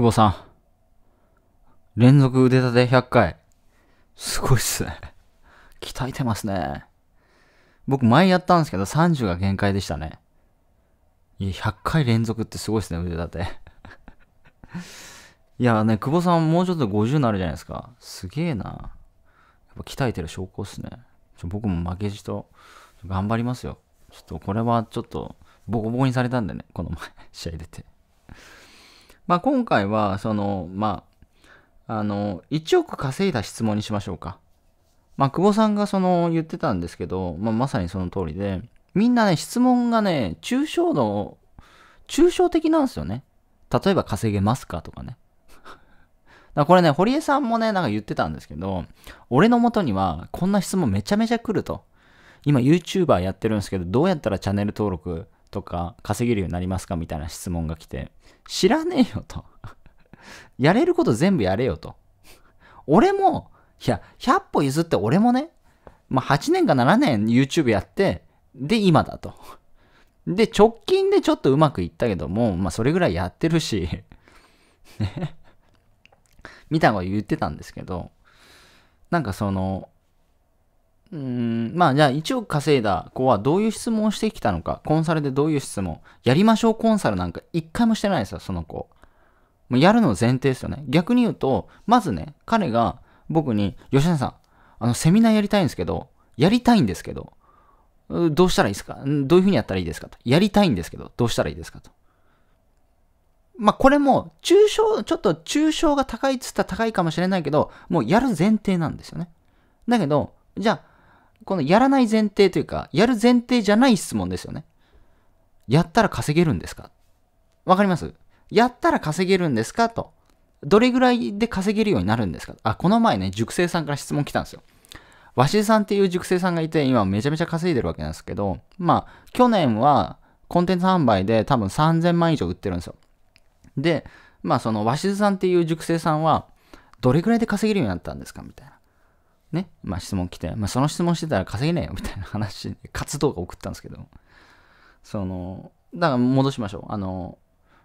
久保さん。連続腕立て100回。すごいっすね。鍛えてますね。僕前やったんですけど30が限界でしたね。いや、100回連続ってすごいっすね、腕立て。いやね、久保さんもうちょっと50になるじゃないですか。すげえな。やっぱ鍛えてる証拠っすね。ちょ僕も負けじと頑張りますよ。ちょっとこれはちょっとボコボコにされたんでね、この前試合出て。まあ、今回は、その、まあ、あの、1億稼いだ質問にしましょうか。まあ、久保さんがその言ってたんですけど、まあ、まさにその通りで、みんなね、質問がね、抽象度、抽象的なんですよね。例えば稼げますかとかね。だこれね、堀江さんもね、なんか言ってたんですけど、俺の元にはこんな質問めちゃめちゃ来ると。今 YouTuber やってるんですけど、どうやったらチャンネル登録とか稼げるようになりますかみたいな質問が来て、知らねえよと。やれること全部やれよと。俺も、いや、100歩譲って俺もね、まあ、8年か7年 YouTube やって、で、今だと。で、直近でちょっとうまくいったけども、まあ、それぐらいやってるし ね。みたいなこと言ってたんですけど、なんかその、うん、まあじゃあ1億稼いだ子はどういう質問をしてきたのか、コンサルでどういう質問、やりましょうコンサルなんか一回もしてないですよ、その子。もうやるの前提ですよね。逆に言うと、まずね、彼が僕に、吉田さん、あの、セミナーやりたいんですけど、やりたいんですけど、どうしたらいいですかどういうふうにやったらいいですかと。やりたいんですけど、どうしたらいいですかと。まあ、これも、抽象、ちょっと抽象が高いっつったら高いかもしれないけど、もうやる前提なんですよね。だけど、じゃあ、このやらない前提というか、やる前提じゃない質問ですよね。やったら稼げるんですかわかりますやったら稼げるんですかと。どれぐらいで稼げるようになるんですかあ、この前ね、塾生さんから質問来たんですよ。鷲津さんっていう塾生さんがいて、今めちゃめちゃ稼いでるわけなんですけど、まあ、去年はコンテンツ販売で多分3000万以上売ってるんですよ。で、まあその鷲津さんっていう塾生さんは、どれぐらいで稼げるようになったんですかみたいな。ね、まあ質問来て、まあその質問してたら稼げないよみたいな話、活動が送ったんですけど、その、だから戻しましょう。あの、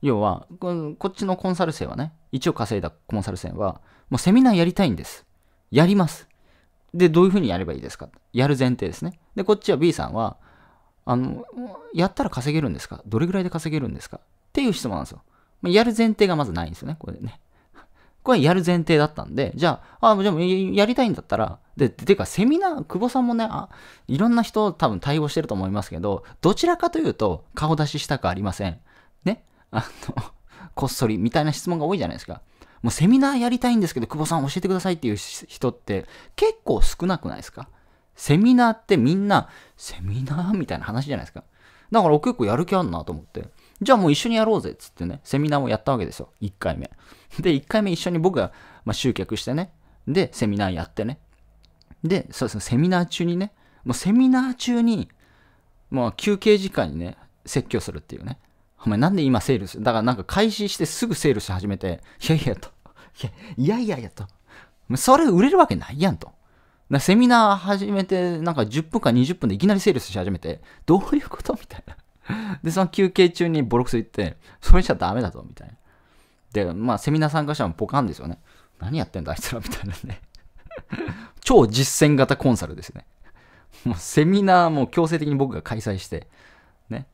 要は、こっちのコンサル生はね、一応稼いだコンサル生は、もうセミナーやりたいんです。やります。で、どういうふうにやればいいですかやる前提ですね。で、こっちは B さんは、あの、やったら稼げるんですかどれぐらいで稼げるんですかっていう質問なんですよ。やる前提がまずないんですよね、これね。これやる前提だったんで、じゃあ、あ、じゃあやりたいんだったら、で、てかセミナー、久保さんもね、あいろんな人多分対応してると思いますけど、どちらかというと顔出ししたくありません。ねあの、こっそりみたいな質問が多いじゃないですか。もうセミナーやりたいんですけど、久保さん教えてくださいっていう人って結構少なくないですかセミナーってみんな、セミナーみたいな話じゃないですか。だから結構やる気あんなと思って。じゃあもう一緒にやろうぜっつってね、セミナーをやったわけですよ。1回目。で、1回目一緒に僕が、まあ、集客してね、で、セミナーやってね。で、そうですね、セミナー中にね、もうセミナー中に、もう休憩時間にね、説教するっていうね。お前なんで今セールスだからなんか開始してすぐセールス始めて、いやいやと。いやいやいやと。それ売れるわけないやんと。セミナー始めて、なんか10分か20分でいきなりセールスし始めて、どういうことみたいな。で、その休憩中にボロクソ言って、それじゃダメだぞ、みたいな。で、まあ、セミナー参加者もポカンですよね。何やってんだ、あいつら、みたいなね。超実践型コンサルですね。もうセミナーも強制的に僕が開催して、ね。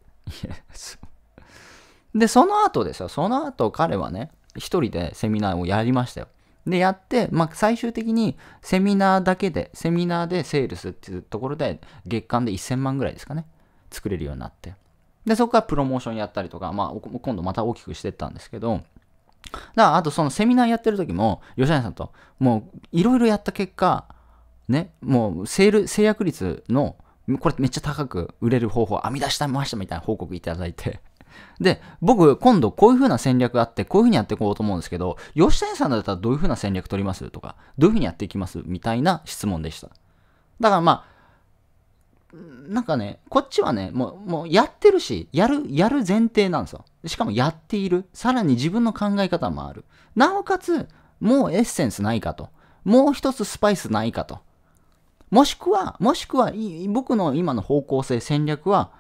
で、その後ですよ。その後彼はね、一人でセミナーをやりましたよ。で、やって、まあ、最終的にセミナーだけで、セミナーでセールスっていうところで月間で1000万ぐらいですかね。作れるようになって。で、そこからプロモーションやったりとか、まあ、今度また大きくしてったんですけど、だからあとそのセミナーやってる時も、吉谷さんと、もういろいろやった結果、ね、もうセール、制約率の、これめっちゃ高く売れる方法編み出したましたみたいな報告いただいてで、僕、今度こういう風な戦略あって、こういう風にやっていこうと思うんですけど、吉谷さんだったらどういう風な戦略取りますとか、どういう風にやっていきますみたいな質問でした。だからまあ、なんかね、こっちはね、もう、もうやってるし、やる、やる前提なんですよ。しかもやっている。さらに自分の考え方もある。なおかつ、もうエッセンスないかと。もう一つスパイスないかと。もしくは、もしくは、僕の今の方向性、戦略は、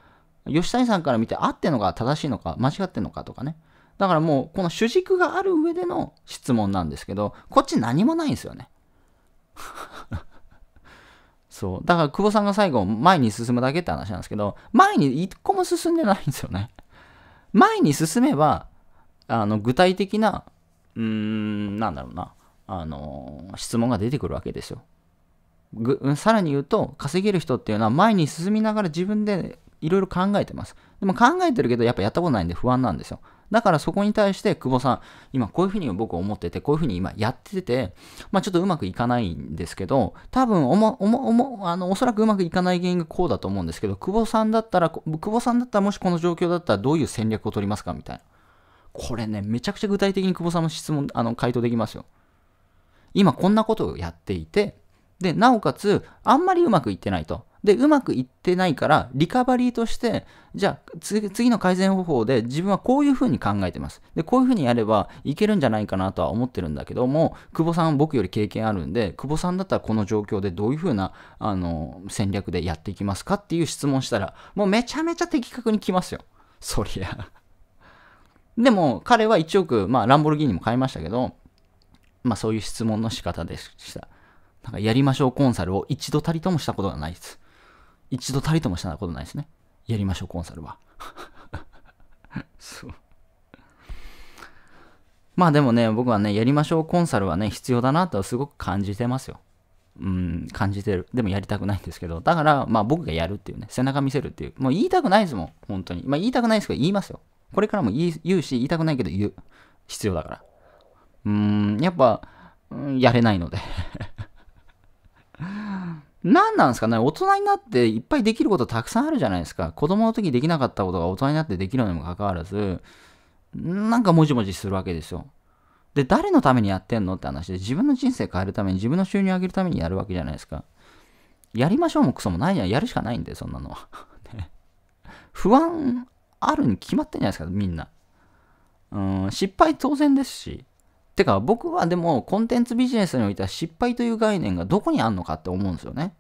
吉谷さんから見て合ってんのか正しいのか間違ってんのかとかね。だからもう、この主軸がある上での質問なんですけど、こっち何もないんですよね。そう。だから久保さんが最後、前に進むだけって話なんですけど、前に一個も進んでないんですよね。前に進めば、あの、具体的な、うーん、なんだろうな、あの、質問が出てくるわけですよ。ぐさらに言うと、稼げる人っていうのは前に進みながら自分でいろいろ考えてます。でも考えてるけど、やっぱやったことないんで不安なんですよ。だからそこに対して、久保さん、今こういうふうに僕思ってて、こういうふうに今やってて、まあちょっとうまくいかないんですけど、多分おも、おも、おも、あの、おそらくうまくいかない原因がこうだと思うんですけど、久保さんだったら、久保さんだったらもしこの状況だったらどういう戦略を取りますかみたいな。これね、めちゃくちゃ具体的に久保さんの質問、あの、回答できますよ。今こんなことをやっていて、で、なおかつ、あんまりうまくいってないと。で、うまくいってないから、リカバリーとして、じゃあ、次の改善方法で自分はこういうふうに考えてます。で、こういうふうにやればいけるんじゃないかなとは思ってるんだけども、久保さん僕より経験あるんで、久保さんだったらこの状況でどういうふうな、あの、戦略でやっていきますかっていう質問したら、もうめちゃめちゃ的確に来ますよ。そりゃでも、彼は1億、まあ、ランボルギーニも買いましたけど、まあ、そういう質問の仕方でした。なんかやりましょうコンサルを一度たりともしたことがないです。一度たりともしたことないですね。やりましょうコンサルは。そう。まあでもね、僕はね、やりましょうコンサルはね、必要だなとすごく感じてますよ。うん、感じてる。でもやりたくないんですけど。だから、まあ僕がやるっていうね、背中見せるっていう。もう言いたくないですもん、本当に。まあ言いたくないですけど、言いますよ。これからも言うし、言いたくないけど言う。必要だから。うーん、やっぱ、うん、やれないので何なんですかね大人になっていっぱいできることたくさんあるじゃないですか。子供の時できなかったことが大人になってできるのにもかかわらず、なんかもじもじするわけですよ。で、誰のためにやってんのって話で、自分の人生変えるために、自分の収入上げるためにやるわけじゃないですか。やりましょうもクソもないじゃん。やるしかないんで、そんなのは。ね、不安あるに決まってんじゃないですか、みんな。うん、失敗当然ですし。てか僕はでもコンテンツビジネスにおいては失敗という概念がどこにあんのかって思うんですよね。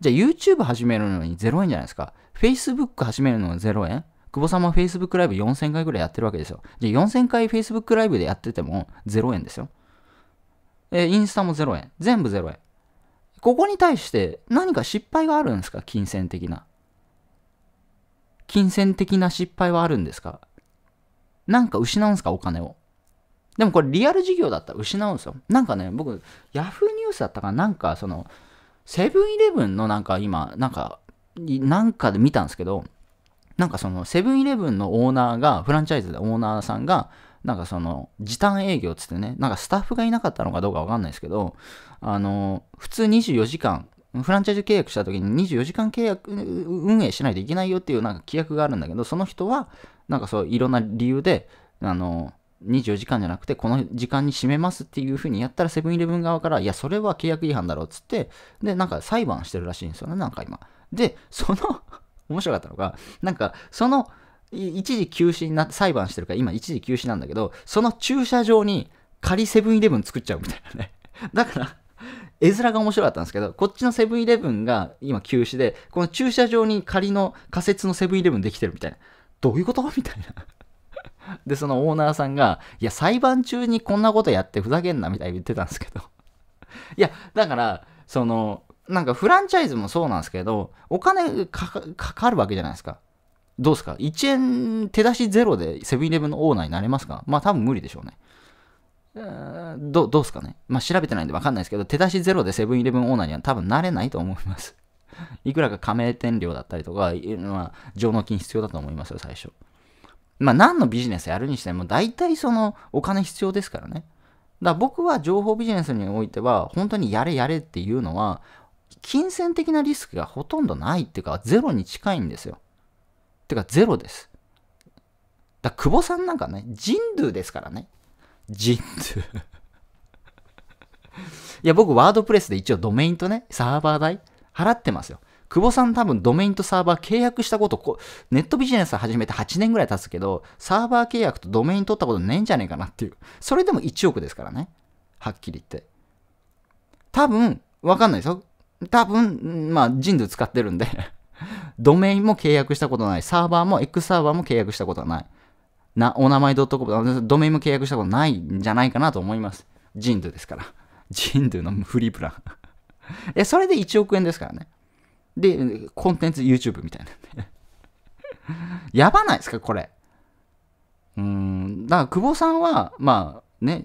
じゃあ YouTube 始めるのに0円じゃないですか。Facebook 始めるのに0円久保さんも Facebook ライブ4000回ぐらいやってるわけですよ。じゃあ4000回 Facebook ライブでやってても0円ですよ。え、インスタも0円。全部0円。ここに対して何か失敗があるんですか金銭的な。金銭的な失敗はあるんですかなんか失うんですかお金を。でもこれリアル事業だったら失うんですよ。なんかね、僕、ヤフーニュースだったかなんかその、セブンイレブンのなんか今、なんか、なんかで見たんですけど、なんかそのセブンイレブンのオーナーが、フランチャイズでオーナーさんが、なんかその時短営業つってね、なんかスタッフがいなかったのかどうかわかんないですけど、あの、普通24時間、フランチャイズ契約した時に24時間契約、運営しないといけないよっていうなんか規約があるんだけど、その人は、なんかそういろんな理由で、あの、24時間じゃなくて、この時間に閉めますっていうふうにやったら、セブンイレブン側から、いや、それは契約違反だろうっつって、で、なんか裁判してるらしいんですよね、なんか今。で、その 面白かったのが、なんか、その、一時休止になって、裁判してるから、今一時休止なんだけど、その駐車場に仮セブンイレブン作っちゃうみたいなね。だから絵面が面白かったんですけど、こっちのセブンイレブンが今休止で、この駐車場に仮の仮設のセブンイレブンできてるみたいな。どういうことみたいなで、そのオーナーさんが、いや、裁判中にこんなことやってふざけんなみたいに言ってたんですけど。いや、だから、その、なんかフランチャイズもそうなんですけど、お金かかるわけじゃないですか。どうですか ?1 円手出しゼロでセブンイレブンのオーナーになれますかまあ多分無理でしょうね。どどうですかねまあ調べてないんでわかんないですけど、手出しゼロでセブンイレブンオーナーには多分なれないと思います。いくらか加盟店料だったりとか、まあ、上納金必要だと思いますよ、最初。まあ、何のビジネスやるにしても、大体そのお金必要ですからね。だから僕は情報ビジネスにおいては、本当にやれやれっていうのは、金銭的なリスクがほとんどないっていうか、ゼロに近いんですよ。てか、ゼロです。だ久保さんなんかね、人ドゥですからね。人ドゥ いや、僕、ワードプレスで一応ドメインとね、サーバー代払ってますよ。久保さん多分ドメインとサーバー契約したことこ、ネットビジネス始めて8年ぐらい経つけど、サーバー契約とドメイン取ったことないんじゃねえかなっていう。それでも1億ですからね。はっきり言って。多分、わかんないですよ。多分、まあ人数使ってるんでドメインも契約したことない。サーバーも X サーバーも契約したことはない。な、お名前 .com、ドメインも契約したことないんじゃないかなと思います。人数ですから。人数のフリープランえ、それで1億円ですからね。で、コンテンツ YouTube みたいな。やばないですか、これ。うん、だから久保さんは、まあね、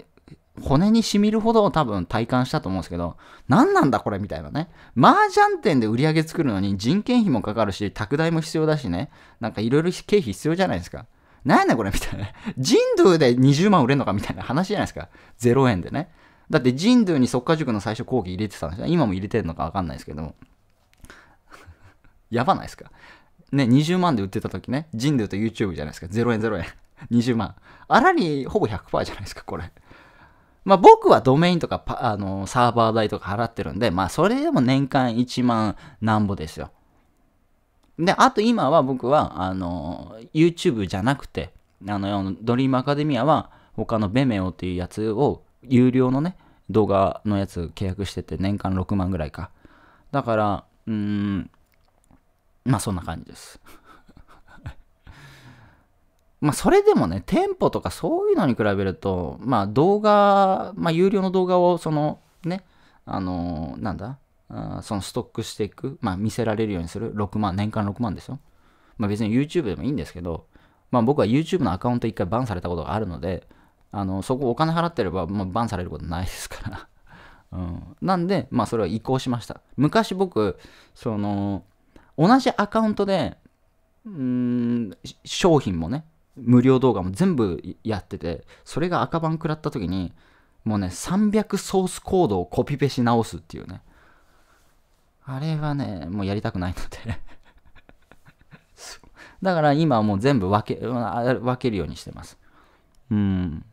骨にしみるほど多分体感したと思うんですけど、何なんだこれみたいなね。麻雀店で売り上げ作るのに人件費もかかるし、宅大も必要だしね。なんかいろいろ経費必要じゃないですか。なんやねんこれみたいな。人道で20万売れんのかみたいな話じゃないですか。0円でね。だって人道に即家塾の最初講義入れてたんですよ。今も入れてるのかわかんないですけども。やばないですか。ね、20万で売ってた時ね、ジンで言うと YouTube じゃないですか。0円0円。20 万。あらにほぼ100%じゃないですか、これ。まあ僕はドメインとかあのサーバー代とか払ってるんで、まあそれでも年間1万なんぼですよ。で、あと今は僕は、あの、YouTube じゃなくて、あの、ドリームアカデミアは、他のベメオっていうやつを、有料のね、動画のやつ契約してて、年間6万ぐらいか。だから、うーん、まあそんな感じです。まあそれでもね、店舗とかそういうのに比べると、まあ動画、まあ有料の動画をそのね、あのー、なんだ、あそのストックしていく、まあ見せられるようにする、6万、年間6万ですよ。まあ別に YouTube でもいいんですけど、まあ僕は YouTube のアカウント一回バンされたことがあるので、あのそこお金払ってれば、まあ、バンされることないですから。うん、なんで、まあそれは移行しました。昔僕、その、同じアカウントで、うん、商品もね、無料動画も全部やってて、それが赤番食らった時に、もうね、300ソースコードをコピペし直すっていうね。あれはね、もうやりたくないので だから今はもう全部分け、分けるようにしてます。うん。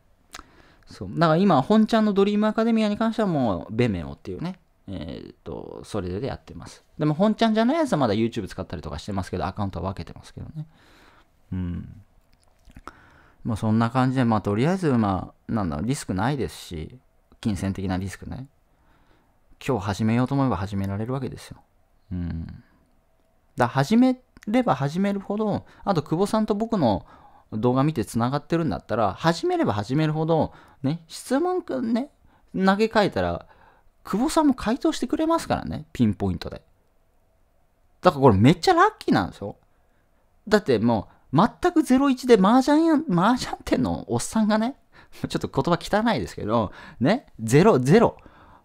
そう。だから今、本ちゃんのドリームアカデミアに関してはもう、ベメオっていうね、えー、っと、それでやってます。でも、本ちゃんじゃないやつはまだ YouTube 使ったりとかしてますけど、アカウントは分けてますけどね。うん。まあ、そんな感じで、まあ、とりあえず、まあ、なんだろう、リスクないですし、金銭的なリスクね。今日始めようと思えば始められるわけですよ。うん。だ始めれば始めるほど、あと、久保さんと僕の動画見て繋がってるんだったら、始めれば始めるほど、ね、質問くんね、投げかえたら、久保さんも回答してくれますからね、ピンポイントで。だからこれめっちゃラッキーなんですよ。だってもう、全く01で麻雀や、麻雀店のおっさんがね、ちょっと言葉汚いですけど、ね、0、0、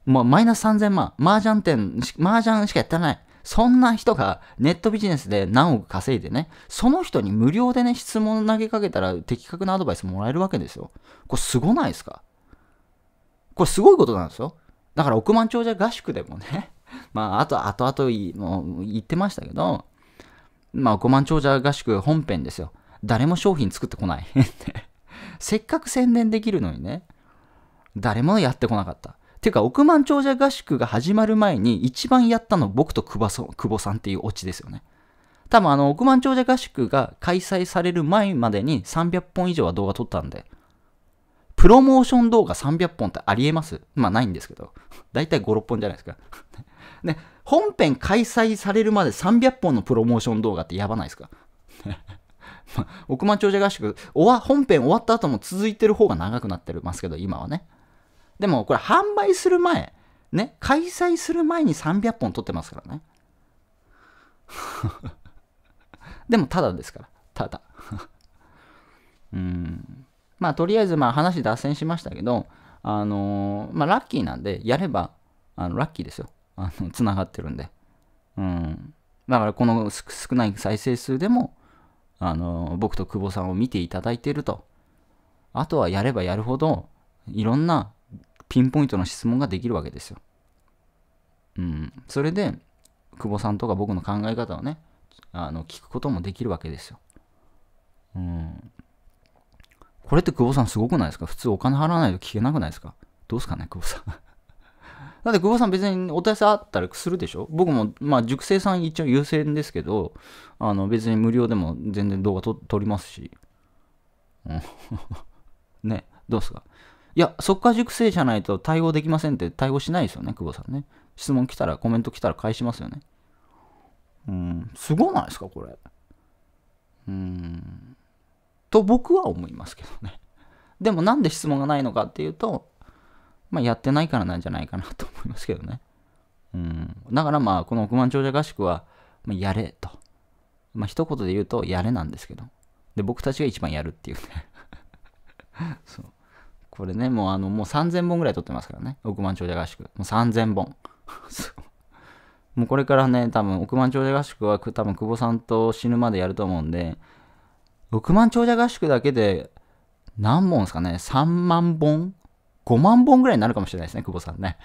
もうマイナス3000万、麻雀店、麻雀しかやってない。そんな人がネットビジネスで何億稼いでね、その人に無料でね、質問投げかけたら的確なアドバイスもらえるわけですよ。これすごないですかこれすごいことなんですよ。だから億万長者合宿でもね まあ、あと、あとあとい、言ってましたけど、まあ、億万長者合宿本編ですよ。誰も商品作ってこない せっかく宣伝できるのにね、誰もやってこなかった。ていうか、億万長者合宿が始まる前に一番やったの僕と久保さんっていうオチですよね。多分あの、億万長者合宿が開催される前までに300本以上は動画撮ったんで、プロモーション動画300本ってありえますまあないんですけど。だいたい5、6本じゃないですか。ね、本編開催されるまで300本のプロモーション動画ってやばないですか まあ、億万長者合宿おわ、本編終わった後も続いてる方が長くなってますけど、今はね。でもこれ販売する前、ね、開催する前に300本撮ってますからね。でもただですから、ただ。うん。まあとりあえずまあ話脱線しましたけど、あのー、まあラッキーなんで、やれば、あのラッキーですよ。あの、つながってるんで。うん。だからこの少ない再生数でも、あのー、僕と久保さんを見ていただいていると。あとはやればやるほど、いろんなピンポイントの質問ができるわけですよ。うん。それで、久保さんとか僕の考え方をね、あの聞くこともできるわけですよ。うん。これって久保さんすごくないですか普通お金払わないと聞けなくないですかどうすかね、久保さん。だって久保さん別にお手伝いあったらするでしょ僕も、まあ熟成さん一応優先ですけど、あの別に無料でも全然動画撮りますし。ね、どうすかいや、そっか熟成じゃないと対応できませんって対応しないですよね、久保さんね。質問来たら、コメント来たら返しますよね。うん、すごないですか、これ。うーん。と僕は思いますけどね。でもなんで質問がないのかっていうと、まあ、やってないからなんじゃないかなと思いますけどね。うん。だからまあ、この億万長者合宿は、まやれと。まあ、一言で言うと、やれなんですけど。で、僕たちが一番やるっていうね そう。これね、もうあの、もう3000本ぐらい撮ってますからね。億万長者合宿。もう3000本。もうこれからね、多分、億万長者合宿は多分、久保さんと死ぬまでやると思うんで、億万長者合宿だけで何本ですかね ?3 万本 ?5 万本ぐらいになるかもしれないですね、久保さんね。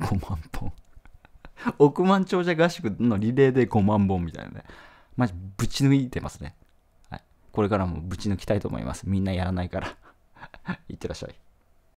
5 万本 億万長者合宿のリレーで5万本みたいなね。マジぶち抜いてますね。はい、これからもぶち抜きたいと思います。みんなやらないからい ってらっしゃい。